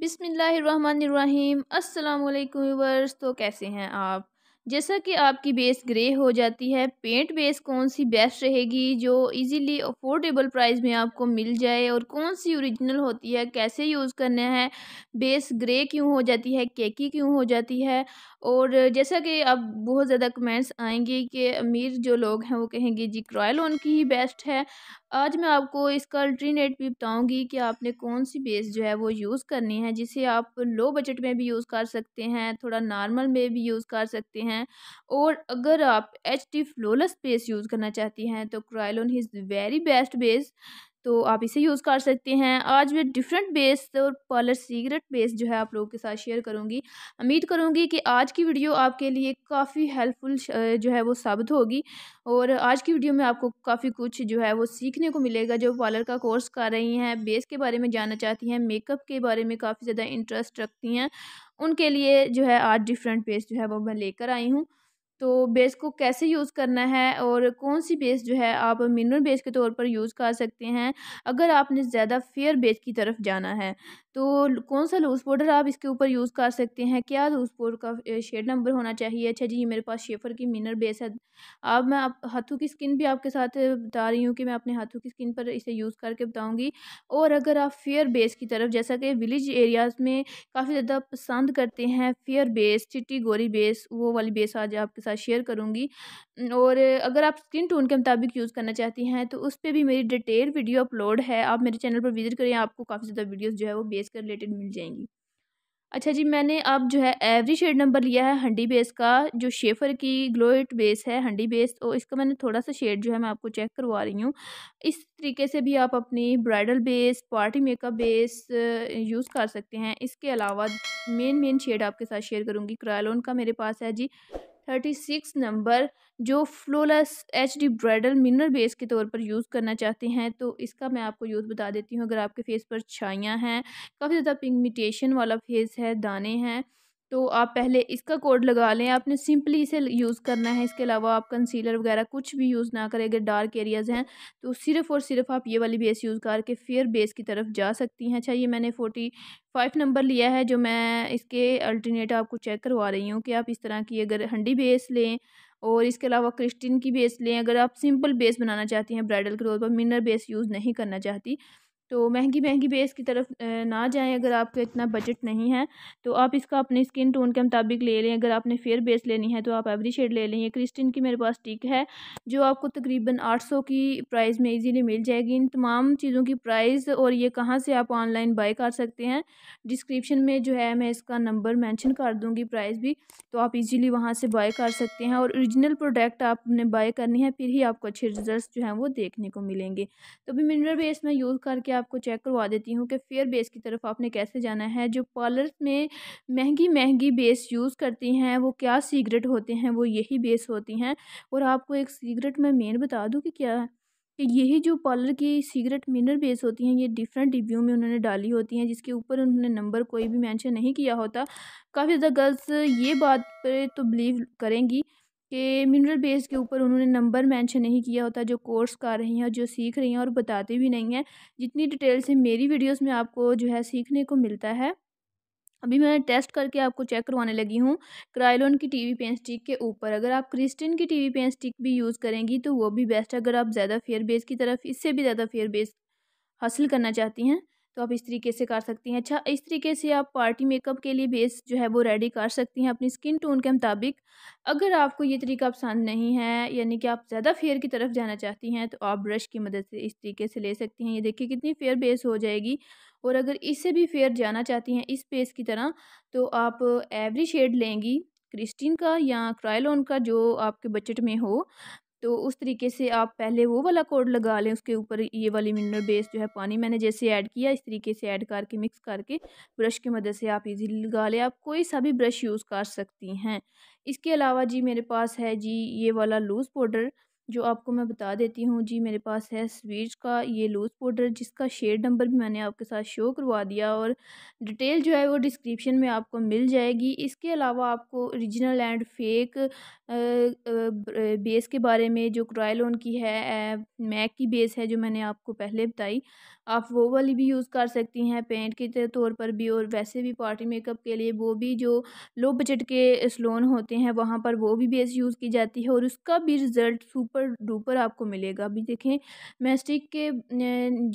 बिसमीम् अल्लाम वर्स तो कैसे हैं आप जैसा कि आपकी बेस ग्रे हो जाती है पेंट बेस कौन सी बेस्ट रहेगी जो इजीली अफोर्डेबल प्राइस में आपको मिल जाए और कौन सी ओरिजिनल होती है कैसे यूज़ करना है बेस ग्रे क्यों हो जाती है केकी क्यों हो जाती है और जैसा कि अब बहुत ज़्यादा कमेंट्स आएंगे कि अमीर जो लोग हैं वो कहेंगे जी क्रॉयलोन की ही बेस्ट है आज मैं आपको इसका अल्टरनेट भी बताऊँगी कि आपने कौन सी बेस जो है वो यूज़ करनी है जिसे आप लो बजट में भी यूज़ कर सकते हैं थोड़ा नॉर्मल में भी यूज़ कर सकते हैं हैं और अगर आप H D flawless base use करना चाहती हैं तो क्रायलोन इज़ वेरी बेस्ट बेस तो आप इसे यूज़ कर सकते हैं आज मैं डिफरेंट बेस और पार्लर सीक्रेट बेस जो है आप लोगों के साथ शेयर करूँगी उम्मीद करूँगी कि आज की वीडियो आपके लिए काफ़ी हेल्पफुल जो है वो साबित होगी और आज की वीडियो में आपको काफ़ी कुछ जो है वो सीखने को मिलेगा जो पार्लर का कोर्स कर रही हैं बेस के बारे में जानना चाहती हैं मेकअप के बारे में काफ़ी ज़्यादा इंटरेस्ट रखती हैं उनके लिए जो है आज डिफरेंट बेस जो है वो मैं लेकर आई हूँ तो बेस को कैसे यूज़ करना है और कौन सी बेस जो है आप मिनरल बेस के तौर पर यूज़ कर सकते हैं अगर आपने ज़्यादा फेयर बेस की तरफ जाना है तो कौन सा लूज पाउडर आप इसके ऊपर यूज़ कर सकते हैं क्या लूज पाउडर का शेड नंबर होना चाहिए अच्छा जी ये मेरे पास शेफर की मिनर बेस है अब मैं आप हाथों की स्किन भी आपके साथ बता रही हूँ कि मैं अपने हाथों की स्किन पर इसे यूज़ करके बताऊँगी और अगर आप फेयर बेस की तरफ जैसा कि विलेज एरियाज़ में काफ़ी ज़्यादा पसंद करते हैं फेयर बेस चिट्टी गोरी बेस वो वाली बेस आज आपके साथ शेयर करूँगी और अगर आप स्किन टोन के मुताबिक यूज़ करना चाहती हैं तो उस पर भी मेरी डिटेल वीडियो अपलोड है आप मेरे चैनल पर विजिट करें आपको काफ़ी ज़्यादा वीडियोज़ जो है वो बेस के रिलेटेड मिल जाएंगी अच्छा जी मैंने अब जो है एवरी शेड नंबर लिया है हंडी बेस का जो शेफर की ग्लोइट बेस है हंडी बेस तो इसका मैंने थोड़ा सा शेड जो है मैं आपको चेक करवा रही हूँ इस तरीके से भी आप अपनी bridal base party makeup base use कर सकते हैं इसके अलावा मेन मेन शेड आपके साथ शेयर करूँगी क्रायलोन का मेरे पास है जी थर्टी सिक्स नंबर जो flawless H D bridal mineral base के तौर पर यूज़ करना चाहते हैं तो इसका मैं आपको यूज़ बता देती हूँ अगर आपके फेस पर छाइयाँ हैं काफ़ी ज़्यादा पिगमिटेशन वाला फेस है दाने हैं तो आप पहले इसका कोड लगा लें आपने सिंपली इसे यूज़ करना है इसके अलावा आप कंसीलर वगैरह कुछ भी यूज़ ना करें अगर डार्क एरियाज़ हैं तो सिर्फ और सिर्फ आप ये वाली बेस यूज़ करके फेयर बेस की तरफ जा सकती हैं अच्छा ये मैंने फोर्टी फाइव नंबर लिया है जो मैं इसके अल्टरनेट आपको चेक करवा रही हूँ कि आप इस तरह की अगर हंडी बेस लें और इसके अलावा क्रिस्टिन की बेस लें अगर आप सिंपल बेस बनाना चाहती हैं ब्राइडल क्लोथ पर मिनर बेस यूज़ नहीं करना चाहती तो महंगी महंगी बेस की तरफ ना जाएं अगर आपका इतना बजट नहीं है तो आप इसका अपने स्किन टोन के मुताबिक ले लें अगर आपने फेयर बेस लेनी है तो आप एवरी शेड ले लें ये क्रिस्टिन की मेरे पास टिक है जो आपको तकरीबन आठ सौ की प्राइस में इजीली मिल जाएगी इन तमाम चीज़ों की प्राइस और ये कहाँ से आप ऑनलाइन बाई कर सकते हैं डिस्क्रिप्शन में जो है मैं इसका नंबर मैंशन कर दूँगी प्राइस भी तो आप ईज़िली वहाँ से बाई कर सकते हैं और औरिजिनल प्रोडक्ट आपने बाई करनी है फिर ही आपको अच्छे रिजल्ट जो हैं वो देखने को मिलेंगे तो अभी मिनरल बेस में यूज़ करके आपको चेक करवा देती हूँ कि फेयर बेस की तरफ आपने कैसे जाना है जो पार्लर्स में महंगी महंगी बेस यूज़ करती हैं वो क्या सीगरेट होते हैं वो यही बेस होती हैं और आपको एक सीगरेट मैं मेन बता दूँ कि क्या है कि यही जो पार्लर की सीगरेट मिनर बेस होती हैं ये डिफरेंट रिव्यू में उन्होंने डाली होती हैं जिसके ऊपर उन्होंने नंबर कोई भी मेंशन नहीं किया होता काफ़ी ज़्यादा गर्ल्स ये बात पर तो बिलीव करेंगी के मिनरल बेस के ऊपर उन्होंने नंबर मेंशन नहीं किया होता जो कोर्स कर रही हैं और जो सीख रही हैं और बताते भी नहीं हैं जितनी डिटेल से मेरी वीडियोस में आपको जो है सीखने को मिलता है अभी मैं टेस्ट करके आपको चेक करवाने लगी हूँ क्राइलोन की टीवी पेन स्टिक के ऊपर अगर आप क्रिस्टिन की वी पेन स्टिक भी यूज़ करेंगी तो वो भी बेस्ट है अगर आप ज़्यादा फेयर बेस की तरफ इससे भी ज़्यादा फेयर बेस हासिल करना चाहती हैं तो आप इस तरीके से कर सकती हैं अच्छा इस तरीके से आप पार्टी मेकअप के लिए बेस जो है वो रेडी कर सकती हैं अपनी स्किन टोन के मुताबिक अगर आपको ये तरीका पसंद नहीं है यानी कि आप ज़्यादा फेयर की तरफ जाना चाहती हैं तो आप ब्रश की मदद से इस तरीके से ले सकती हैं ये देखिए कितनी फेयर बेस हो जाएगी और अगर इससे भी फेयर जाना चाहती हैं इस बेस की तरह तो आप एवरी शेड लेंगी क्रिस्टीन का या क्रायलोन का जो आपके बजट में हो तो उस तरीके से आप पहले वो वाला कोड लगा लें उसके ऊपर ये वाली मिनरल बेस जो है पानी मैंने जैसे ऐड किया इस तरीके से ऐड करके मिक्स करके ब्रश की मदद से आप इजीली लगा लें आप कोई सा भी ब्रश यूज़ कर सकती हैं इसके अलावा जी मेरे पास है जी ये वाला लूज़ पाउडर जो आपको मैं बता देती हूँ जी मेरे पास है स्वीट का ये लूज़ पाउडर जिसका शेड नंबर भी मैंने आपके साथ शो करवा दिया और डिटेल जो है वो डिस्क्रिप्शन में आपको मिल जाएगी इसके अलावा आपको ओरिजिनल एंड फेक बेस के बारे में जो क्रायलोन की है मैक की बेस है जो मैंने आपको पहले बताई आप वो वाली भी यूज़ कर सकती हैं पेंट के तौर पर भी और वैसे भी पार्टी मेकअप के लिए वो भी जो लो बजट के स्लोन होते हैं वहाँ पर वो भी बेस यूज़ की जाती है और उसका भी रिज़ल्ट सुपर डुपर आपको मिलेगा अभी देखें मैं स्टिक के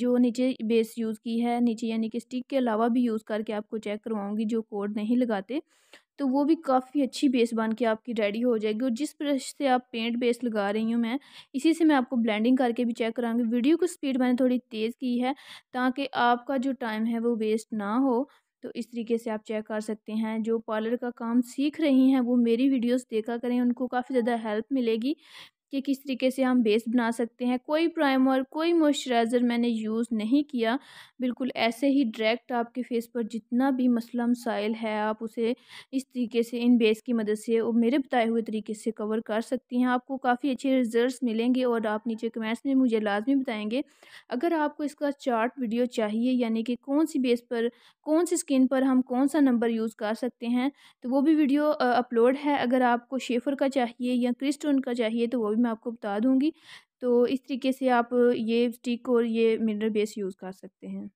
जो नीचे बेस यूज़ की है नीचे यानी कि स्टिक के अलावा भी यूज़ करके आपको चेक करवाऊँगी जो कोड नहीं लगाते तो वो भी काफ़ी अच्छी बेस बन के आपकी रेडी हो जाएगी और जिस ब्रश से आप पेंट बेस लगा रही हूँ मैं इसी से मैं आपको ब्लेंडिंग करके भी चेक कराऊंगी वीडियो की स्पीड मैंने थोड़ी तेज़ की है ताकि आपका जो टाइम है वो वेस्ट ना हो तो इस तरीके से आप चेक कर सकते हैं जो पार्लर का काम सीख रही हैं वो मेरी वीडियोस देखा करें उनको काफ़ी ज़्यादा हेल्प मिलेगी कि किस तरीके से हम बेस बना सकते हैं कोई प्राइमर कोई मॉइस्चराइज़र मैंने यूज़ नहीं किया बिल्कुल ऐसे ही डायरेक्ट आपके फेस पर जितना भी मसला मसाइल है आप उसे इस तरीके से इन बेस की मदद से और मेरे बताए हुए तरीके से कवर कर सकती हैं आपको काफ़ी अच्छे रिजल्ट मिलेंगे और आप नीचे कमेंट्स में मुझे लाजमी बताएँगे अगर आपको इसका चार्ट वीडियो चाहिए यानी कि कौन सी बेस पर कौन सी स्किन पर हम कौन सा नंबर यूज़ कर सकते हैं तो वो भी वीडियो अपलोड है अगर आपको शेफर का चाहिए या क्रिस्टोन का चाहिए तो वो भी मैं आपको बता दूँगी तो इस तरीके से आप ये स्टिक और ये मिनरल बेस यूज़ कर सकते हैं